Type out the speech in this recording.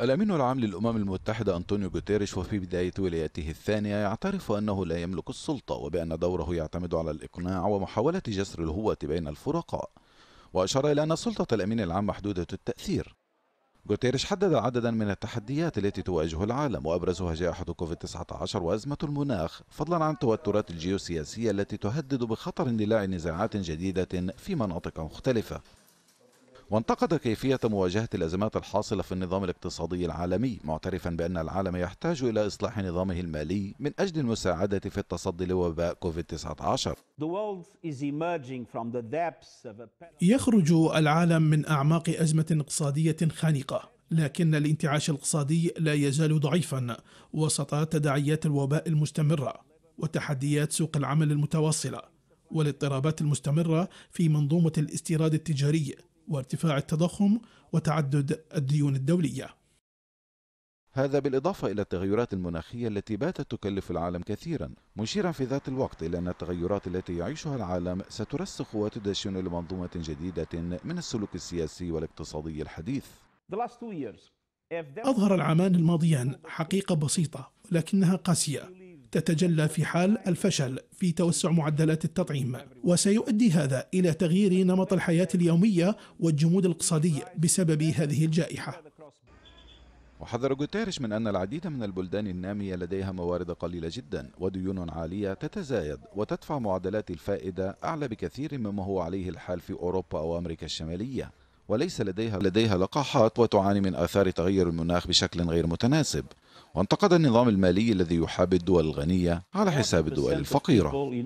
الأمين العام للأمم المتحدة أنطونيو غوتيريش وفي بداية ولايته الثانية يعترف أنه لا يملك السلطة وبأن دوره يعتمد على الإقناع ومحاولة جسر الهوة بين الفرقاء وأشار إلى أن سلطة الأمين العام محدودة التأثير غوتيريش حدد عددا من التحديات التي تواجه العالم وأبرزها جائحة كوفيد-19 وأزمة المناخ فضلا عن التوترات الجيوسياسية التي تهدد بخطر اندلاع نزاعات جديدة في مناطق مختلفة وانتقد كيفية مواجهة الأزمات الحاصلة في النظام الاقتصادي العالمي معترفا بأن العالم يحتاج إلى إصلاح نظامه المالي من أجل المساعدة في التصدي لوباء كوفيد-19 يخرج العالم من أعماق أزمة اقتصادية خانقة لكن الانتعاش الاقتصادي لا يزال ضعيفا وسط تداعيات الوباء المستمرة وتحديات سوق العمل المتواصلة والاضطرابات المستمرة في منظومة الاستيراد التجاري وارتفاع التضخم وتعدد الديون الدولية هذا بالإضافة إلى التغيرات المناخية التي باتت تكلف العالم كثيرا مشيرا في ذات الوقت إلى أن التغيرات التي يعيشها العالم سترسخ وتدشن لمنظومة جديدة من السلوك السياسي والاقتصادي الحديث أظهر العامان الماضيان حقيقة بسيطة ولكنها قاسية تتجلى في حال الفشل في توسع معدلات التطعيم وسيؤدي هذا إلى تغيير نمط الحياة اليومية والجمود الاقتصادي بسبب هذه الجائحة وحذر جوتيريش من أن العديد من البلدان النامية لديها موارد قليلة جدا وديون عالية تتزايد وتدفع معدلات الفائدة أعلى بكثير مما هو عليه الحال في أوروبا أو أمريكا الشمالية وليس لديها لديها لقاحات وتعاني من آثار تغير المناخ بشكل غير متناسب وانتقد النظام المالي الذي يحاب الدول الغنية على حساب الدول الفقيرة